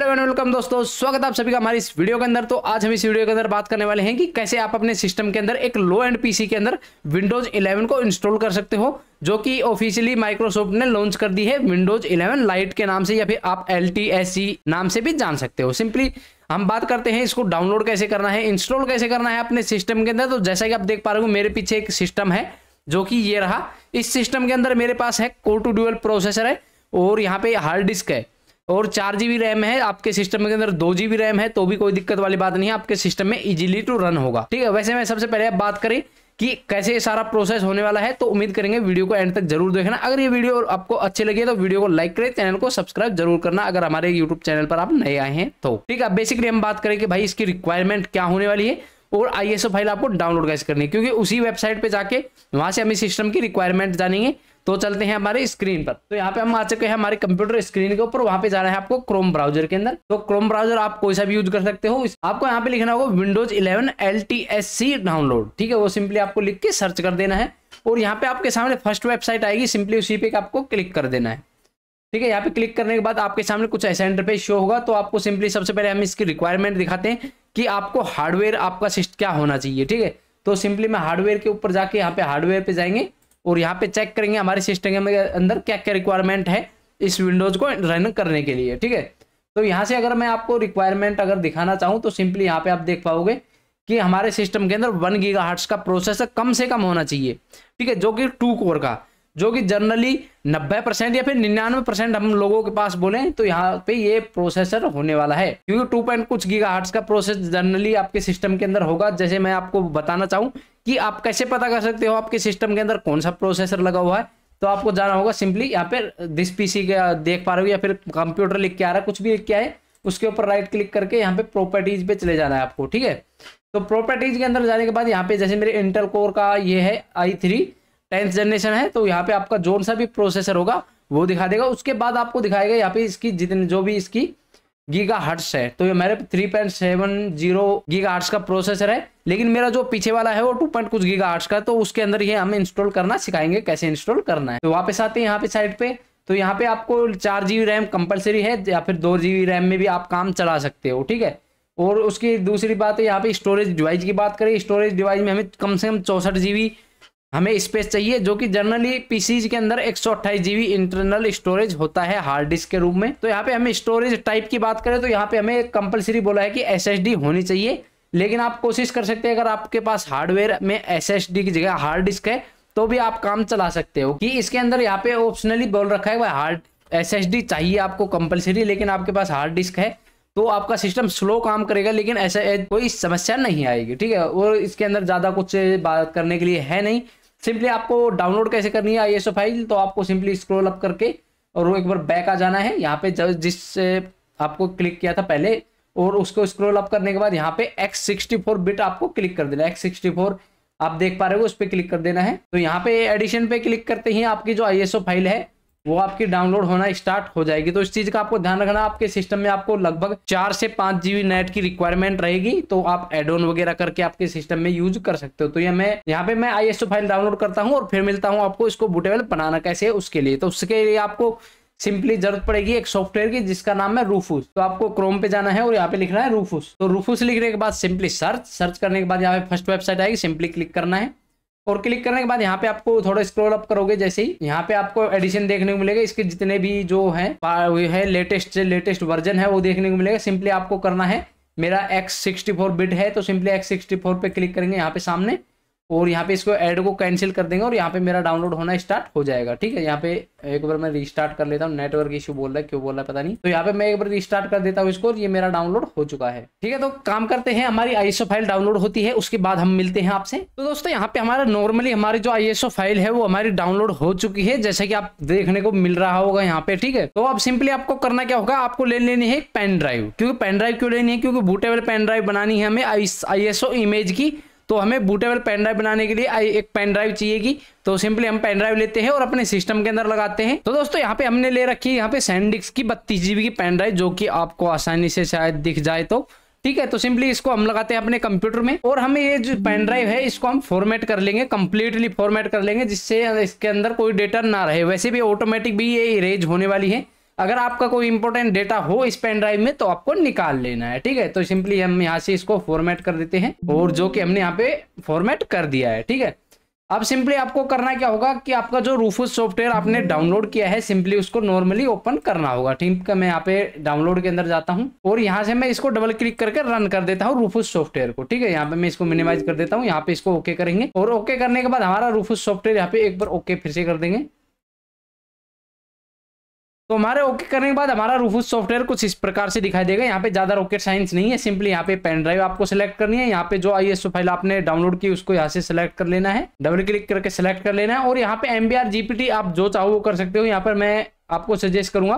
hello and welcome दोस्तों स्वागत आप सभी का हमारी इस वीडियो के अंदर तो आज हम इस वीडियो के अंदर बात करने वाले हैं कि कैसे आप अपने सिस्टम के अंदर एक लो एंड पीसी के अंदर विंडोज 11 को इंस्टॉल कर सकते हो जो कि ऑफिशियली माइक्रोसॉफ्ट ने लॉन्च कर दी है विंडोज 11 लाइट के नाम से या फिर आप एल नाम से भी जान सकते हो सिंपली हम बात करते हैं इसको डाउनलोड कैसे करना है इंस्टॉल कैसे करना है अपने सिस्टम के अंदर तो जैसा कि आप देख पा रहे हो मेरे पीछे एक सिस्टम है जो कि ये रहा इस सिस्टम के अंदर मेरे पास है टू ड्यूअल प्रोसेसर है और यहाँ पे हार्ड डिस्क है और चार जी रैम है आपके सिस्टम के अंदर दो जी रैम है तो भी कोई दिक्कत वाली बात नहीं है आपके सिस्टम में इजीली टू रन होगा ठीक है वैसे मैं सबसे पहले आप बात करें कि कैसे ये सारा प्रोसेस होने वाला है तो उम्मीद करेंगे वीडियो को एंड तक जरूर देखना अगर ये वीडियो आपको अच्छे लगे तो वीडियो को लाइक करें चैनल को सब्सक्राइब जरूर करना अगर हमारे यूट्यूब चैनल पर आप नए आए हैं तो ठीक है बेसिकली हम बात करें कि भाई इसकी रिक्वायरमेंट क्या होने वाली है और आईएसओ फाइल आपको डाउनलोड कैसे करनी है क्योंकि उसी वेबसाइट पे जाके वहां से हम इस सिस्टम की रिक्वायरमेंट जानेंगे तो चलते हैं हमारे स्क्रीन पर तो यहाँ पे हम आ चुके हैं हमारे कंप्यूटर स्क्रीन के ऊपर वहां पे जाना है आपको क्रोम ब्राउजर के अंदर तो क्रोम ब्राउजर आप कोई सा भी यूज कर सकते हो आपको यहाँ पे लिखना होगा विंडोज इलेवन एल डाउनलोड ठीक है वो सिंपली आपको लिख के सर्च कर देना है और यहाँ पे आपके सामने फर्स्ट वेबसाइट आएगी सिंपली उसी पे आपको क्लिक कर देना है ठीक है यहाँ पे क्लिक करने के बाद आपके सामने कुछ ऐसा इंटरफेस शो होगा तो आपको सिंपली सबसे पहले हम इसकी रिक्वायरमेंट दिखाते हैं कि आपको हार्डवेयर आपका सिस्ट क्या होना चाहिए ठीक है तो सिंपली मैं हार्डवेयर के ऊपर जाके यहाँ पे हार्डवेयर पे जाएंगे और यहाँ पे चेक करेंगे हमारे सिस्टम के अंदर क्या क्या रिक्वायरमेंट है इस विंडोज को रन करने के लिए ठीक है तो यहाँ से अगर मैं आपको रिक्वायरमेंट अगर दिखाना चाहूँ तो सिंपली यहाँ पे आप देख पाओगे कि हमारे सिस्टम के अंदर वन गीगा का प्रोसेसर कम से कम होना चाहिए ठीक है जो कि टू कोर का जो कि जनरली 90 परसेंट या फिर 99 परसेंट हम लोगों के पास बोले तो यहाँ पे ये प्रोसेसर होने वाला है क्योंकि टू पॉइंट कुछ गीगा का प्रोसेस जनरली आपके सिस्टम के अंदर होगा जैसे मैं आपको बताना चाहूँ कि आप कैसे पता कर सकते हो आपके सिस्टम के अंदर कौन सा प्रोसेसर लगा हुआ है तो आपको जाना होगा सिंपली यहाँ पे दिस पीसी के देख पा रहे हो या फिर कंप्यूटर लिख के आ रहा है कुछ भी लिख के आए उसके ऊपर राइट क्लिक करके यहाँ पे प्रॉपर्टीज पे चले जाना है आपको ठीक है तो प्रॉपर्टीज के अंदर जाने के बाद यहाँ पे जैसे मेरे इंटर कोर का ये है आई थ्री टेंथ जनरेशन है तो यहाँ पे आपका जोन सा भी प्रोसेसर होगा वो दिखा देगा उसके बाद आपको दिखाएगा यहाँ पे इसकी जितने जो भी इसकी गीगा हर्ट्स है तो ये मेरे three point seven zero giga hertz का प्रोसेसर है लेकिन मेरा जो पीछे वाला है वो टू पॉइंट कुछ गीगा हर्ट्स का तो उसके अंदर ये हमें इंस्टॉल करना सिखाएंगे कैसे इंस्टॉल करना है तो वापस आते हैं यहाँ पे साइड पे तो यहाँ पे आपको चार जीबी रैम कंपलसरी है या फिर दो जीबी रैम में भी आप काम चला सकते हो ठीक है और उसकी दूसरी बात है यहाँ पे स्टोरेज डिवाइस की बात करें स्टोरेज डिवाइस में हमें कम से कम चौंसठ जीबी हमें स्पेस चाहिए जो कि जनरली पीसीज के अंदर एक सौ इंटरनल स्टोरेज होता है हार्ड डिस्क के रूप में तो यहाँ पे हमें स्टोरेज टाइप की बात करें तो यहाँ पे हमें कंपलसरी बोला है कि एस होनी चाहिए लेकिन आप कोशिश कर सकते हैं अगर आपके पास हार्डवेयर में एस की जगह हार्ड डिस्क है तो भी आप काम चला सकते हो कि इसके अंदर यहाँ पे ऑप्शनली बोल रखा है वह हार्ड एस चाहिए आपको कंपलसरी लेकिन आपके पास हार्ड डिस्क है तो आपका सिस्टम स्लो काम करेगा लेकिन ऐसा कोई समस्या नहीं आएगी ठीक है और इसके अंदर ज़्यादा कुछ बात करने के लिए है नहीं सिंपली आपको डाउनलोड कैसे करनी है आई फाइल तो आपको सिंपली स्क्रोल अप करके और एक बार बैक आ जाना है यहाँ पे जब जिस आपको क्लिक किया था पहले और उसको स्क्रोल अप करने के बाद यहाँ पे एक्स सिक्सटी फोर बिट आपको क्लिक कर देना एक्स सिक्सटी फोर आप देख पा रहे हो उस पर क्लिक कर देना है तो यहाँ पे एडिशन पे क्लिक करते ही आपकी जो आई फाइल है वो आपकी डाउनलोड होना स्टार्ट हो जाएगी तो इस चीज का आपको ध्यान रखना आपके सिस्टम में आपको लगभग चार से पांच जीबी नेट की रिक्वायरमेंट रहेगी तो आप एड ऑन वगैरह करके आपके सिस्टम में यूज कर सकते हो तो ये मैं यहाँ पे मैं आई फाइल डाउनलोड करता हूँ और फिर मिलता हूँ आपको इसको बुटेबल बनाना कैसे उसके लिए तो उसके लिए आपको सिंपली जरूरत पड़ेगी एक सॉफ्टवेयर की जिसका नाम है रूफूस तो आपको क्रोम पे जाना है और यहाँ पे लिखना है रूफूस तो रूफूस लिखने के बाद सिंपली सर्च सर्च करने के बाद यहाँ पे फर्स्ट वेबसाइट आएगी सिंपली क्लिक करना है और क्लिक करने के बाद यहाँ पे आपको थोड़ा स्क्रॉल अप करोगे जैसे ही यहाँ पे आपको एडिशन देखने को मिलेगा इसके जितने भी जो है है लेटेस्ट लेटेस्ट वर्जन है वो देखने को मिलेगा सिंपली आपको करना है मेरा एक्स सिक्सटी फोर बिट है तो सिंपली एक्स सिक्सटी फोर पे क्लिक करेंगे यहाँ पे सामने और यहाँ पे इसको ऐड को कैंसिल कर देंगे और यहाँ पे मेरा डाउनलोड होना स्टार्ट हो जाएगा ठीक है यहाँ पे एक बार मैं रिस्टार्ट कर लेता हूँ नेटवर्क इश्यू बोल रहा है क्यों बोल रहा है पता नहीं तो यहाँ पे मैं एक बार रिस्टार्ट कर देता हूँ इसको ये मेरा डाउनलोड हो चुका है ठीक है तो काम करते हैं हमारी आईएसओ फाइल डाउनलोड होती है उसके बाद हम मिलते हैं आपसे तो दोस्तों यहाँ पे हमारा नॉर्मली हमारी जो आई फाइल है वो हमारी डाउनलोड हो चुकी है जैसे की आप देखने को मिल रहा होगा यहाँ पे ठीक है तो अब सिंपली आपको करना क्या होगा आपको ले लेनी है पेन ड्राइव क्योंकि पेन ड्राइव क्यों लेनी है क्योंकि बूटेबल पेन ड्राइव बनानी है हमें आई इमेज की तो हमें बूटेबल पेन ड्राइव बनाने के लिए एक पेन ड्राइव चाहिएगी तो सिंपली हम पेन ड्राइव लेते हैं और अपने सिस्टम के अंदर लगाते हैं तो दोस्तों यहाँ पे हमने ले रखी है यहाँ पे सैंडिक्स की बत्तीस जीबी की पेन ड्राइव जो कि आपको आसानी से शायद दिख जाए तो ठीक है तो सिंपली इसको हम लगाते हैं अपने कंप्यूटर में और हमें ये जो पेन ड्राइव है इसको हम फॉर्मेट कर लेंगे कंप्लीटली फॉर्मेट कर लेंगे जिससे इसके अंदर कोई डेटा ना रहे वैसे भी ऑटोमेटिक भी ये इरेज होने वाली है अगर आपका कोई इंपॉर्टेंट डेटा हो इस पेन ड्राइव में तो आपको निकाल लेना है ठीक है तो सिंपली हम यहाँ से इसको फॉर्मेट कर देते हैं और जो कि हमने यहाँ पे फॉर्मेट कर दिया है ठीक है अब सिंपली आपको करना क्या होगा कि आपका जो रूफूस सॉफ्टवेयर आपने डाउनलोड किया है सिंपली उसको नॉर्मली ओपन करना होगा ठीक है मैं यहाँ पे डाउनलोड के अंदर जाता हूँ और यहाँ से मैं इसको डबल क्लिक करके रन कर देता हूँ रूफूस सॉफ्टवेयर को ठीक है यहाँ पे मैं इसको मिनिमाइज कर देता हूँ यहाँ पे इसको ओके करेंगे और ओके करने के बाद हमारा रूफूस सॉफ्टवेयर यहाँ पे एक बार ओके फिर से कर देंगे तो हमारे ओके करने के बाद हमारा रूफूस सॉफ्टवेयर कुछ इस प्रकार से दिखाई देगा यहाँ पे ज़्यादा रॉकेट साइंस नहीं है सिंपली यहाँ पे पेन ड्राइव आपको सिलेक्ट करनी है यहाँ पे जो आई फाइल आपने डाउनलोड की उसको यहाँ से सेलेक्ट कर लेना है डबल क्लिक करके सेलेक्ट कर लेना है और यहाँ पे एम जीपीटी आप जो चाहो वो कर सकते हो यहाँ पर मैं आपको सजेस्ट करूंगा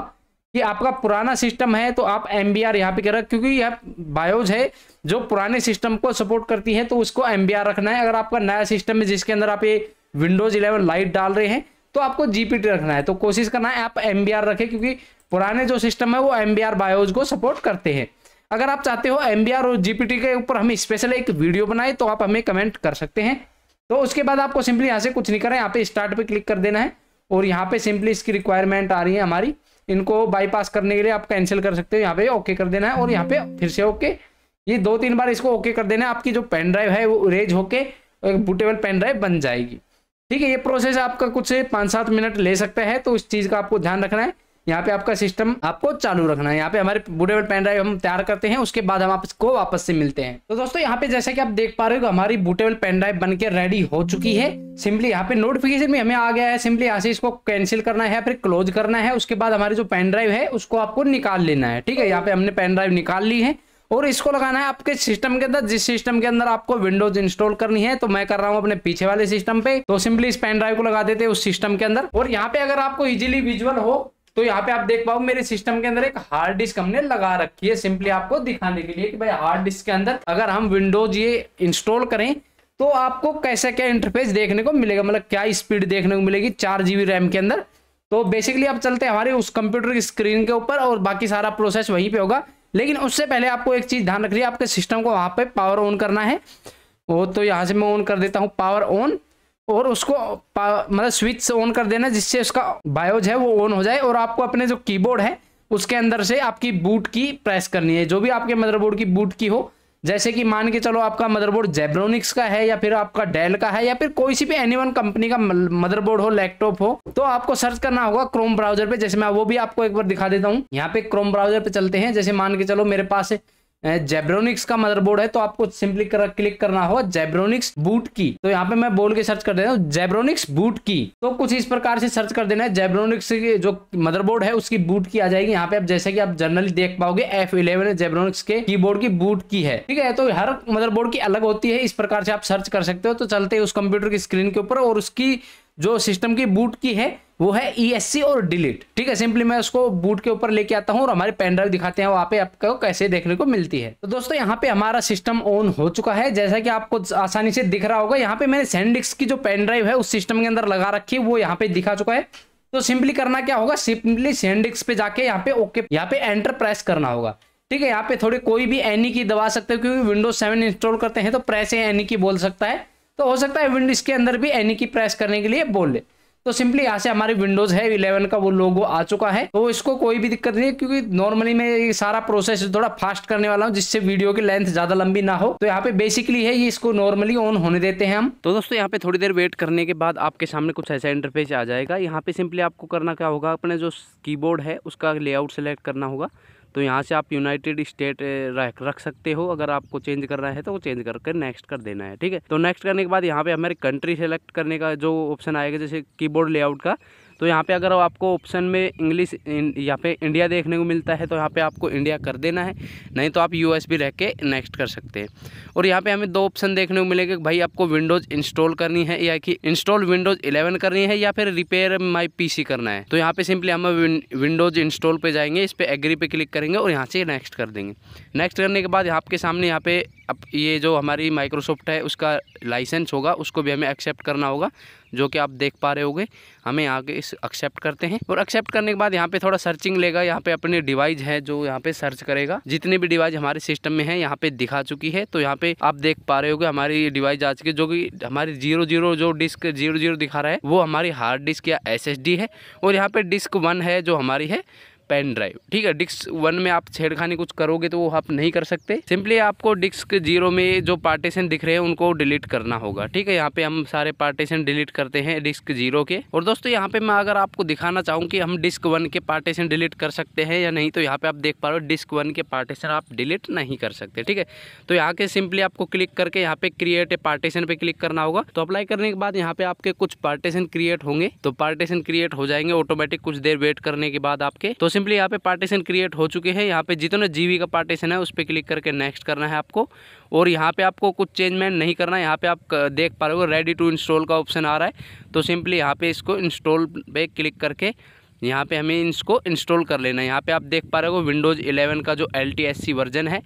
कि आपका पुराना सिस्टम है तो आप एम बी आर यहाँ पे कर क्योंकि यह बायोज है जो पुराने सिस्टम को सपोर्ट करती है तो उसको एम बी आर रखना है अगर आपका नया सिस्टम है जिसके अंदर आप ये विंडोज इलेवन लाइट डाल रहे हैं तो आपको जीपीटी रखना है तो कोशिश करना है आप एम रखें क्योंकि पुराने जो सिस्टम है वो एम बायोज को सपोर्ट करते हैं अगर आप चाहते हो एम और जीपीटी के ऊपर हम स्पेशल एक वीडियो बनाए तो आप हमें कमेंट कर सकते हैं तो उसके बाद आपको सिंपली यहाँ से कुछ नहीं करें यहाँ पे स्टार्ट पे क्लिक कर देना है और यहाँ पे सिंपली इसकी रिक्वायरमेंट आ रही है हमारी इनको बाईपास करने के लिए आप कैंसिल कर सकते हो यहाँ पे ओके कर देना है और यहाँ पे फिर से ओके ये दो तीन बार इसको ओके कर देना है आपकी जो पेन ड्राइव है वो रेज होके बुटेबल पेन ड्राइव बन जाएगी ठीक है ये प्रोसेस आपका कुछ पाँच सात मिनट ले सकता है तो इस चीज़ का आपको ध्यान रखना है यहाँ पे आपका सिस्टम आपको चालू रखना है यहाँ पे हमारे बुडेबल पेन ड्राइव हम तैयार करते हैं उसके बाद हम आपको वापस से मिलते हैं तो दोस्तों यहाँ पे जैसा कि आप देख पा रहे हो हमारी बुटेबल पेन ड्राइव बनकर रेडी हो चुकी है सिंपली यहाँ पे नोटिफिकेशन भी हमें आ गया है सिंपली यहाँ से इसको कैंसिल करना है फिर क्लोज करना है उसके बाद हमारी जो पेन ड्राइव है उसको आपको निकाल लेना है ठीक है यहाँ पे हमने पेन ड्राइव निकाल ली है और इसको लगाना है आपके सिस्टम के अंदर जिस सिस्टम के अंदर आपको विंडोज इंस्टॉल करनी है तो मैं कर रहा हूँ अपने पीछे वाले सिस्टम पे तो सिंपली इस पेन ड्राइव को लगा देते हैं उस सिस्टम के अंदर और यहाँ पे अगर आपको इजिली विजुअल हो तो यहाँ पे आप देख पाओ मेरे सिस्टम के अंदर एक हार्ड डिस्क हमने लगा रखी है सिंपली आपको दिखाने के लिए कि भाई हार्ड डिस्क के अंदर अगर हम विंडोज ये इंस्टॉल करें तो आपको कैसे क्या इंटरफेस देखने को मिलेगा मतलब क्या स्पीड देखने को मिलेगी चार जीबी रैम के अंदर तो बेसिकली आप चलते हैं हमारे उस कंप्यूटर की स्क्रीन के ऊपर और बाकी सारा प्रोसेस वहीं पे होगा लेकिन उससे पहले आपको एक चीज़ ध्यान रखिए आपके सिस्टम को वहां पे पावर ऑन करना है वो तो यहाँ से मैं ऑन कर देता हूँ पावर ऑन और उसको मतलब स्विच से ऑन कर देना जिससे उसका बायोज है वो ऑन हो जाए और आपको अपने जो कीबोर्ड है उसके अंदर से आपकी बूट की प्रेस करनी है जो भी आपके मदरबोर्ड की बूट की हो जैसे कि मान के चलो आपका मदरबोर्ड जेब्रोनिक्स का है या फिर आपका डेल का है या फिर कोई सी भी वन कंपनी का मदरबोर्ड हो लैपटॉप हो तो आपको सर्च करना होगा क्रोम ब्राउजर पे जैसे मैं वो भी आपको एक बार दिखा देता हूँ यहाँ पे क्रोम ब्राउजर पे चलते हैं जैसे मान के चलो मेरे पास जेब्रोनिक्स का मदरबोर्ड है तो आपको सिंपली कर, क्लिक करना होगा जेब्रोनिक्स बूट की तो यहाँ पे मैं बोल के सर्च कर देता हूँ जेब्रोनिक्स बूट की तो कुछ इस प्रकार से सर्च कर देना है जेब्रोनिक्स की जो मदरबोर्ड है उसकी बूट की आ जाएगी यहाँ पे आप जैसे कि आप जनरली देख पाओगे एफ इलेवन जेब्रोनिक्स के की की बूट की है ठीक है तो हर मदरबोर्ड की अलग होती है इस प्रकार से आप सर्च कर सकते हो तो चलते उस कंप्यूटर की स्क्रीन के ऊपर और उसकी जो सिस्टम की बूट की है वो है ई एस सी और डिलीट ठीक है सिंपली मैं उसको बूट के ऊपर लेके आता हूँ और हमारे पेनड्राइव दिखाते हैं वहाँ पे आपको कैसे देखने को मिलती है तो दोस्तों यहाँ पे हमारा सिस्टम ऑन हो चुका है जैसा कि आपको आसानी से दिख रहा होगा यहाँ पे मैंने सैंडिक्स की जो पेनड्राइव है उस सिस्टम के अंदर लगा रखी है वो यहाँ पे दिखा चुका है तो सिंपली करना क्या होगा सिंपली सैंडिक्स पे जाके यहाँ पे ओके यहाँ पे एंटर प्रेस करना होगा ठीक है यहाँ पे थोड़ी कोई भी एनी की दबा सकते हो क्योंकि विंडोज सेवन इंस्टॉल करते हैं तो प्रेस एनी की बोल सकता है तो हो सकता है विंडोज के अंदर भी एनी की प्रेस करने के लिए बोल ले तो सिंपली यहाँ से हमारे विंडोज है इलेवन का वो लोगो आ चुका है तो इसको कोई भी दिक्कत नहीं है क्योंकि नॉर्मली मैं ये सारा प्रोसेस थोड़ा फास्ट करने वाला हूँ जिससे वीडियो की लेंथ ज्यादा लंबी ना हो तो यहाँ पे बेसिकली है ये इसको नॉर्मली ऑन होने देते हैं हम तो दोस्तों यहाँ पे थोड़ी देर वेट करने के बाद आपके सामने कुछ ऐसा इंटरफेस आ जाएगा यहाँ पे सिंपली आपको करना क्या होगा अपने जो की है उसका लेआउट सेलेक्ट करना होगा तो यहाँ से आप यूनाइटेड स्टेट रख रख सकते हो अगर आपको चेंज करना है तो वो चेंज करके नेक्स्ट कर देना है ठीक है तो नेक्स्ट करने के बाद यहाँ पे हमारे कंट्री सेलेक्ट करने का जो ऑप्शन आएगा जैसे कीबोर्ड लेआउट का तो यहाँ पे अगर आपको ऑप्शन में इंग्लिश यहाँ पे इंडिया देखने को मिलता है तो यहाँ पे आपको इंडिया कर देना है नहीं तो आप एस भी रह के नेक्स्ट कर सकते हैं और यहाँ पे हमें दो ऑप्शन देखने को मिलेंगे भाई आपको विंडोज़ इंस्टॉल करनी है या कि इंस्टॉल विंडोज़ इलेवन करनी है या फिर रिपेयर माई पी करना है तो यहाँ पर सिंपली हम विंडोज़ इंस्टॉल पर जाएंगे इस पर एग्री पे क्लिक करेंगे और यहाँ से नेक्स्ट कर देंगे नेक्स्ट करने के बाद आपके सामने यहाँ पे अब ये जो हमारी माइक्रोसॉफ्ट है उसका लाइसेंस होगा उसको भी हमें एक्सेप्ट करना होगा जो कि आप देख पा रहे होगे हमें यहाँ के इस एक्सेप्ट करते हैं और एक्सेप्ट करने के बाद यहाँ पे थोड़ा सर्चिंग लेगा यहाँ पे अपने डिवाइस है जो यहाँ पे सर्च करेगा जितने भी डिवाइस हमारे सिस्टम में है यहाँ पे दिखा चुकी है तो यहाँ पे आप देख पा रहे होगे हमारी डिवाइस जा चुकी जो कि हमारी जीरो जीरो जो डिस्क जीरो जीरो दिखा रहा है वो हमारी हार्ड डिस्क या एस है और यहाँ पे डिस्क वन है जो हमारी है पेन ड्राइव ठीक है डिस्क वन में आप छेड़खानी कुछ करोगे तो वो आप नहीं कर सकते सिंपली आपको डिस्क जीरो में जो पार्टीशन दिख रहे हैं उनको डिलीट करना होगा ठीक है यहाँ पे हम सारे पार्टीशन डिलीट करते हैं डिस्क जीरो के और दोस्तों यहाँ पे मैं अगर आपको दिखाना चाहूँ कि हम डिस्क वन के पार्टीशन डिलीट कर सकते हैं या नहीं तो यहाँ पे आप देख पा रहे हो डिस्क वन के पार्टीशन आप डिलीट नहीं कर सकते ठीक है तो यहाँ के सिंपली आपको क्लिक करके यहाँ पे क्रिएट ए पार्टीशन पे क्लिक करना होगा तो अप्लाई करने के बाद यहाँ पे आपके कुछ पार्टीशन क्रिएट होंगे तो पार्टीशन क्रिएट हो जाएंगे ऑटोमेटिक कुछ देर वेट करने के बाद आपके तो सिंपली यहाँ पे पार्टीशन क्रिएट हो चुके हैं यहाँ पे जितने जीवी का पार्टीशन है उस पर क्लिक करके नेक्स्ट करना है आपको और यहाँ पे आपको कुछ चेंजमेंट नहीं करना है यहाँ पे आप देख पा रहे हो रेडी टू इंस्टॉल का ऑप्शन आ रहा है तो सिंपली यहाँ पे इसको इंस्टॉल पे क्लिक करके यहाँ पे हमें इसको इंस्टॉल कर लेना है यहाँ पे आप देख पा रहे हो विंडोज़ इलेवन का जो एल वर्जन है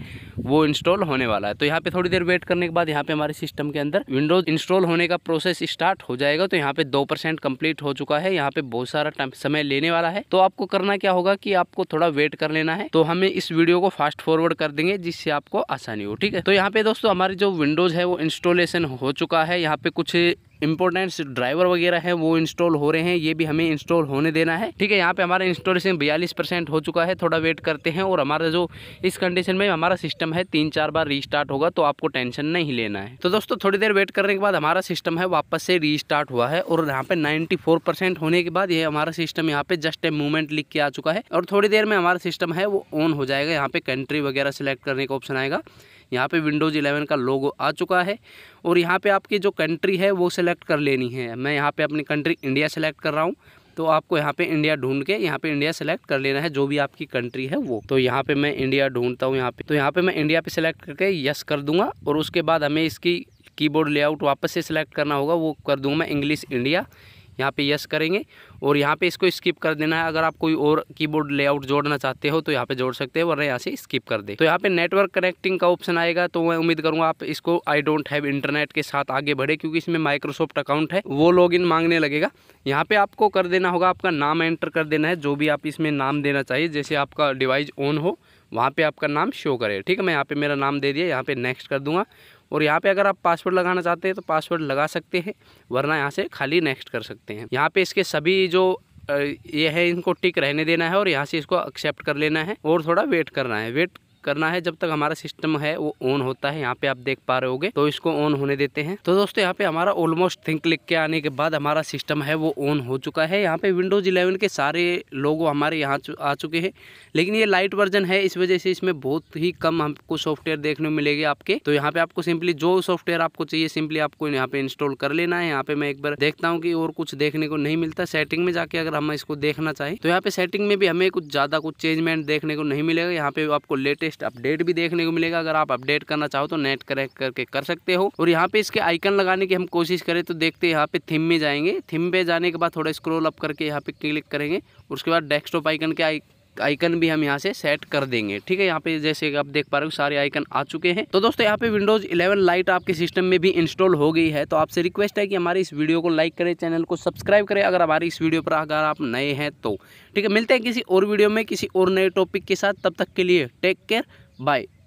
वो इंस्टॉल होने वाला है तो यहाँ पे थोड़ी देर वेट करने के बाद यहाँ पे हमारे सिस्टम के अंदर विंडोज़ इंस्टॉल होने का प्रोसेस स्टार्ट हो जाएगा तो यहाँ पे दो परसेंट कम्प्लीट हो चुका है यहाँ पे बहुत सारा समय लेने वाला है तो आपको करना क्या होगा कि आपको थोड़ा वेट कर लेना है तो हमें इस वीडियो को फास्ट फॉरवर्ड कर देंगे जिससे आपको आसानी हो ठीक है तो यहाँ पे दोस्तों हमारी जो विंडोज़ है वो इंस्टॉलेशन हो चुका है यहाँ पे कुछ इंपॉर्टेंट ड्राइवर वगैरह है वो इंस्टॉल हो रहे हैं ये भी हमें इंस्टॉल होने देना है ठीक है यहाँ पे हमारा इंस्टॉलेशन बयालीस परसेंट हो चुका है थोड़ा वेट करते हैं और हमारा जो इस कंडीशन में हमारा सिस्टम है तीन चार बार रीस्टार्ट होगा तो आपको टेंशन नहीं लेना है तो दोस्तों थोड़ी देर वेट करने के बाद हमारा सिस्टम है वापस से रीस्टार्ट हुआ है और यहाँ पे 94 परसेंट होने के बाद ये हमारा सिस्टम यहाँ पे जस्ट ए मूवमेंट लिख के आ चुका है और थोड़ी देर में हमारा सिस्टम है वो ऑन हो जाएगा यहाँ पे कंट्री वगैरह सेलेक्ट करने का ऑप्शन आएगा यहाँ पे विंडोज़ इलेवन का लोगो आ चुका है और यहाँ पे आपकी जो कंट्री है वो सिलेक्ट कर लेनी है मैं यहाँ पे अपनी कंट्री इंडिया सेलेक्ट कर रहा हूँ तो आपको यहाँ पे इंडिया ढूंढ के यहाँ पे इंडिया सेलेक्ट कर लेना है जो भी आपकी कंट्री है वो तो यहाँ पे मैं इंडिया ढूंढता हूँ यहाँ पे तो यहाँ पे मैं इंडिया पे सेलेक्ट करके यस कर दूंगा और उसके बाद हमें इसकी कीबोर्ड लेआउट वापस से सिलेक्ट करना होगा वो कर दूंगा मैं इंग्लिश इंडिया यहाँ पे यस करेंगे और यहाँ पे इसको स्किप कर देना है अगर आप कोई और कीबोर्ड लेआउट जोड़ना चाहते हो तो यहाँ पे जोड़ सकते हो वरना यहाँ से स्किप कर दे तो यहाँ पे नेटवर्क कनेक्टिंग का ऑप्शन आएगा तो मैं उम्मीद करूँगा आप इसको आई डोंट हैव इंटरनेट के साथ आगे बढ़े क्योंकि इसमें माइक्रोसॉफ्ट अकाउंट है वो लॉग मांगने लगेगा यहाँ पे आपको कर देना होगा आपका नाम एंटर कर देना है जो भी आप इसमें नाम देना चाहिए जैसे आपका डिवाइस ऑन हो वहाँ पर आपका नाम शो करे ठीक है मैं यहाँ पे मेरा नाम दे दिया यहाँ पे नेक्स्ट कर दूंगा और यहाँ पे अगर आप पासवर्ड लगाना चाहते हैं तो पासवर्ड लगा सकते हैं वरना यहाँ से खाली नेक्स्ट कर सकते हैं यहाँ पे इसके सभी जो ये है इनको टिक रहने देना है और यहाँ से इसको एक्सेप्ट कर लेना है और थोड़ा वेट करना है वेट करना है जब तक हमारा सिस्टम है वो ऑन होता है यहाँ पे आप देख पा रहे होगे तो इसको ऑन होने देते हैं तो दोस्तों यहाँ पे हमारा ऑलमोस्ट थिंक क्लिक के आने के बाद हमारा सिस्टम है वो ऑन हो चुका है यहाँ पे विंडोज इलेवन के सारे लोगो हमारे यहाँ आ चुके हैं लेकिन ये लाइट वर्जन है इस वजह से इसमें बहुत ही कम हमको सॉफ्टवेयर देखने में मिलेगी आपके तो यहाँ पे आपको सिंपली जो सॉफ्टवेयर आपको चाहिए सिंपली आपको यहाँ पे इंस्टॉल कर लेना है यहाँ पे मैं एक बार देखता हूँ कि और कुछ देखने को नहीं मिलता सेटिंग में जाके अगर हम इसको देखना चाहें तो यहाँ पे सेटिंग में भी हमें कुछ ज्यादा कुछ चेंजमेंट देखने को नहीं मिलेगा यहाँ पे आपको लेटेस्ट लेटेस्ट अपडेट भी देखने को मिलेगा अगर आप अपडेट करना चाहो तो नेट कनेक्ट करके कर सकते हो और यहाँ पे इसके आइकन लगाने की हम कोशिश करें तो देखते हैं यहाँ पे थीम में जाएंगे थीम पे जाने के बाद थोड़ा स्क्रोल अप करके यहाँ पे क्लिक करेंगे उसके बाद डेस्कटॉप आइकन के आइकन भी हम यहाँ से सेट कर देंगे ठीक है यहाँ पे जैसे आप देख पा रहे हो सारे आइकन आ चुके हैं तो दोस्तों यहाँ पे विंडोज 11 लाइट आपके सिस्टम में भी इंस्टॉल हो गई है तो आपसे रिक्वेस्ट है कि हमारे इस वीडियो को लाइक करें चैनल को सब्सक्राइब करें अगर हमारी इस वीडियो पर अगर आप नए हैं तो ठीक है मिलते हैं किसी और वीडियो में किसी और नए टॉपिक के साथ तब तक के लिए टेक केयर बाय